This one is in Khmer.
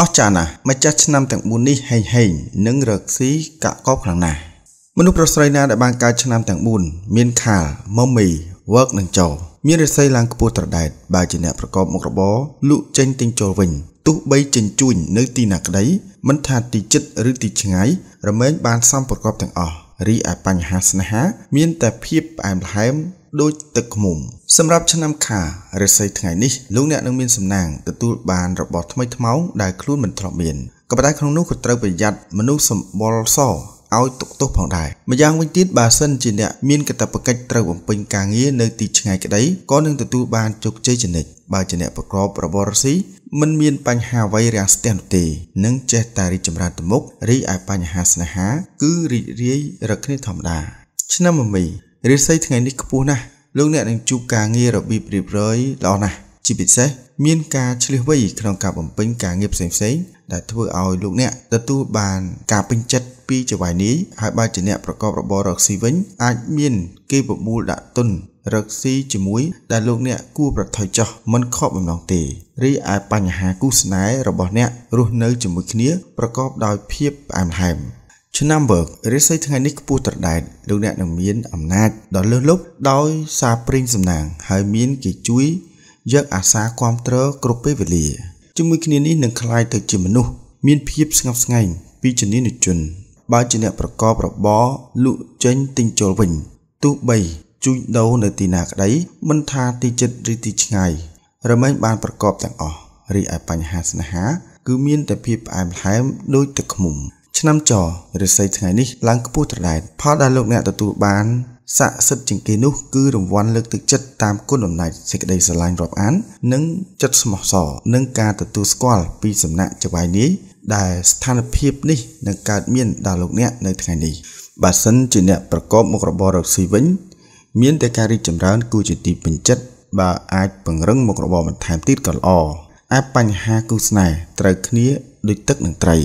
អស្ចារ្យណាស់ម្ចាស់ឆ្នាំទាំង4នេះហេងហេងនិងរកស៊ីកាក់កបខ្លាំងណាស់មនុស្សប្រុសស្រីណាដែលបានកើតឆ្នាំទាំង4មានខាលមមី work និងចោមានរិស័យឡើងខ្ពស់ត្រដែតបើជាអ្នកប្រកបមុខរបរលក់ចេញទិញចូលវិញទោះបីចិញ្ជួញនៅទីណាក្តីមិនថាទីជិតឬទីឆ្ងាយរមែងបានសំប្រកបទាំងអស់រីឯបញ្ហាស្នេហាមានតែភាពផ្អែមល្ហែមដូចទឹកឃ្មុំ សម្រាប់ឆ្នាំខារស័យថ្ងៃនេះលោកអ្នកនឹងមានសំណាងទទួលបានរបស់ថ្មីថ្មោងដែលខ្លួនមិនធ្លាប់មានក៏ប៉ុន្តែក្នុងនោះក៏ត្រូវប្រយ័ត្នមនុស្សសម្បល់សឲ្យទុកទោសផងដែរម្យ៉ាងវិញទៀតបើសិនជាអ្នកមានកាតព្វកិច្ចត្រូវបំពេញការងារនៅទីឆ្ងាយក្តីក៏នឹងទទួលបានជោគជ័យជានិច្ចបើជាអ្នកប្រកបរបររស៊ីមិនមានបញ្ហាអ្វីរាំងស្ទះនោះទេនឹងចេះតែរីកចម្រើនទៅមុខរីឯបញ្ហាស្នេហាគឺរីករាយរកគ្នាធម្មតាឆ្នាំមីរាសីថ្ងៃនេះខ្ពស់ណាស់លោកអ្នកនឹងជួបការងាររបៀបរៀបរយល្អណាស់ជាពិសេសមានការឆ្លៀសវៃក្នុងការបំពេញការងារផ្សេងៗដែលធ្វើឲ្យលោកអ្នកទទួលបានការពេញចិត្តពីចវាយនីហើយបើជាអ្នកប្រកបរបររកស៊ីវិញអាចមានគេប្រមូលដាក់ទុនរកស៊ីជាមួយដែលលោកអ្នកគួរប្រថុយចោះមិនខកបំណងទេរីឯបញ្ហាគូស្នេហ៍របស់អ្នករស់នៅជាមួយគ្នាប្រកបដោយភាពផ្អែមល្ហែមឆ្នាំវើករាសីថ្ងៃនេះខ្ពស់ត្រដែតលោកអ្នកនឹងមានអំណាចដ៏លើសលប់ដោយសារព្រីងសំណាង ហើយមានគេជួយយកអាសាគាំទ្រគ្រប់ពេលវេលាជាមួយគ្នានេះនឹងคล้ายទៅជាមនុស្សមានភាពស្ងប់ស្ងាញ់ពីជំនាញជន បើជាអ្នកប្រកបរបរលក់ចេញទិញចូលវិញ ទោះបីជួញដូរនៅទីណាក្តីមិនថាទីចិត្តឬទីឆ្ងាយរមែងបានប្រកបទាំងអស់រីឯបញ្ហាស្នេហាគឺមានតែភាពផ្អែមល្ហែមដូចទឹកឃ្មុំឆ្នាំចរឫស្សីថ្ងៃនេះឡើងខ្ពស់ត្រដែតផលដែលលោកអ្នកទទួលបានស័ក្តិសិទ្ធិជាងគេនោះគឺរង្វាន់លើកទឹកចិត្តតាមគុណអំណាចសេចក្តីស្រឡាញ់រាប់អាន និងចិត្តស្មោះសរនិងការទទួលស្គាល់ពីសំណាក់ចវាយនាយដែលស្ថានភាព នេះនឹងកើតមានដល់លោកអ្នកនៅថ្ងៃនេះបើសិនជាអ្នកប្រកបមុខរបររកស៊ីវិញមានតែការរីកចម្រើនគួរជាទីពេញចិត្តបើអាចពង្រឹងមុខរបរបន្ថែមទៀតក៏ល្អឯបញ្ហាគូស្នេហ៍ត្រូវគ្នាដូចទឹកនិងត្រី